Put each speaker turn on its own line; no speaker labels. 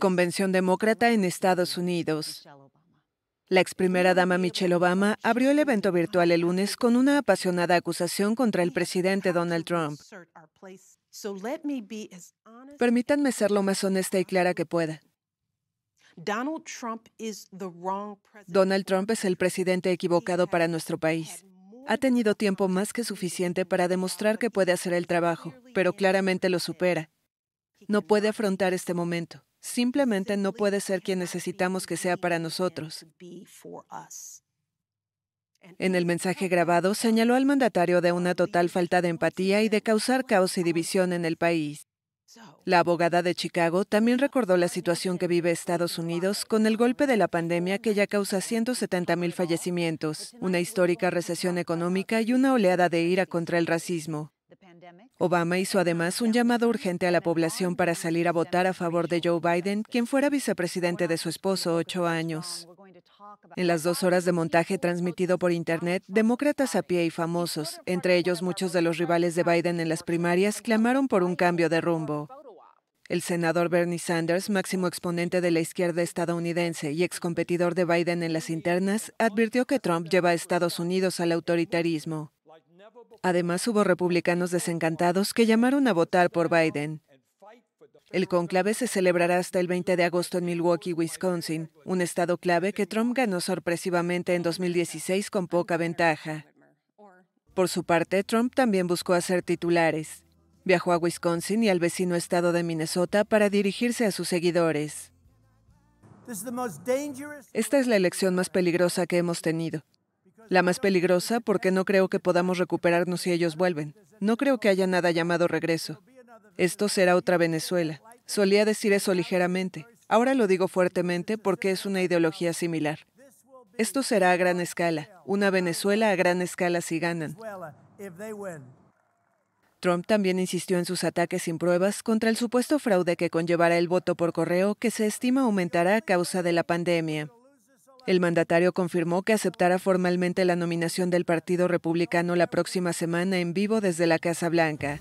Convención Demócrata en Estados Unidos. La ex primera dama Michelle Obama abrió el evento virtual el lunes con una apasionada acusación contra el presidente Donald Trump. Permítanme ser lo más honesta y clara que pueda. Donald Trump es el presidente equivocado para nuestro país. Ha tenido tiempo más que suficiente para demostrar que puede hacer el trabajo, pero claramente lo supera no puede afrontar este momento. Simplemente no puede ser quien necesitamos que sea para nosotros. En el mensaje grabado señaló al mandatario de una total falta de empatía y de causar caos y división en el país. La abogada de Chicago también recordó la situación que vive Estados Unidos con el golpe de la pandemia que ya causa mil fallecimientos, una histórica recesión económica y una oleada de ira contra el racismo. Obama hizo además un llamado urgente a la población para salir a votar a favor de Joe Biden, quien fuera vicepresidente de su esposo ocho años. En las dos horas de montaje transmitido por Internet, demócratas a pie y famosos, entre ellos muchos de los rivales de Biden en las primarias, clamaron por un cambio de rumbo. El senador Bernie Sanders, máximo exponente de la izquierda estadounidense y excompetidor de Biden en las internas, advirtió que Trump lleva a Estados Unidos al autoritarismo. Además, hubo republicanos desencantados que llamaron a votar por Biden. El conclave se celebrará hasta el 20 de agosto en Milwaukee, Wisconsin, un estado clave que Trump ganó sorpresivamente en 2016 con poca ventaja. Por su parte, Trump también buscó hacer titulares. Viajó a Wisconsin y al vecino estado de Minnesota para dirigirse a sus seguidores. Esta es la elección más peligrosa que hemos tenido. La más peligrosa porque no creo que podamos recuperarnos si ellos vuelven. No creo que haya nada llamado regreso. Esto será otra Venezuela. Solía decir eso ligeramente. Ahora lo digo fuertemente porque es una ideología similar. Esto será a gran escala, una Venezuela a gran escala si ganan. Trump también insistió en sus ataques sin pruebas contra el supuesto fraude que conllevará el voto por correo que se estima aumentará a causa de la pandemia. El mandatario confirmó que aceptará formalmente la nominación del Partido Republicano la próxima semana en vivo desde la Casa Blanca.